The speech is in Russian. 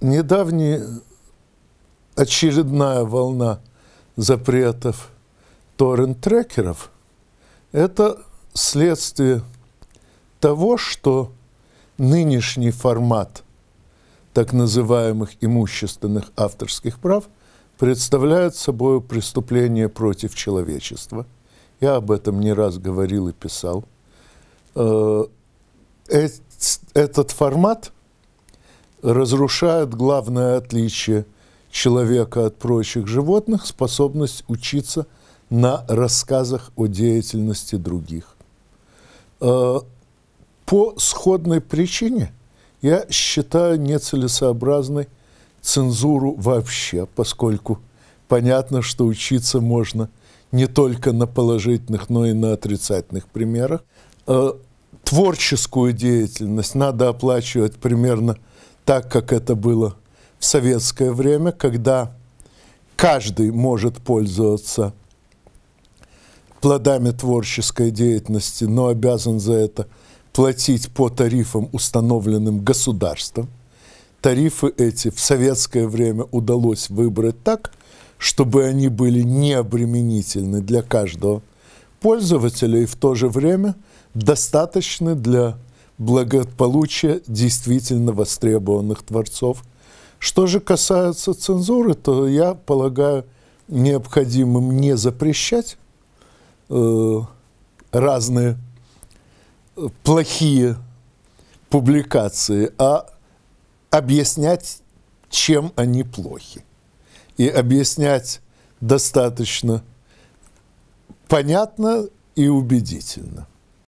недавняя очередная волна запретов торрент-трекеров – это следствие того, что нынешний формат так называемых имущественных авторских прав представляет собой преступление против человечества. Я об этом не раз говорил и писал. Э, этот формат – разрушает главное отличие человека от прочих животных – способность учиться на рассказах о деятельности других. Э, по сходной причине я считаю нецелесообразной цензуру вообще, поскольку понятно, что учиться можно не только на положительных, но и на отрицательных примерах. Э, творческую деятельность надо оплачивать примерно – так как это было в советское время, когда каждый может пользоваться плодами творческой деятельности, но обязан за это платить по тарифам, установленным государством. Тарифы эти в советское время удалось выбрать так, чтобы они были необременительны для каждого пользователя и в то же время достаточны для благополучия действительно востребованных творцов. Что же касается цензуры, то я полагаю необходимым не запрещать э, разные э, плохие публикации, а объяснять, чем они плохи. И объяснять достаточно понятно и убедительно.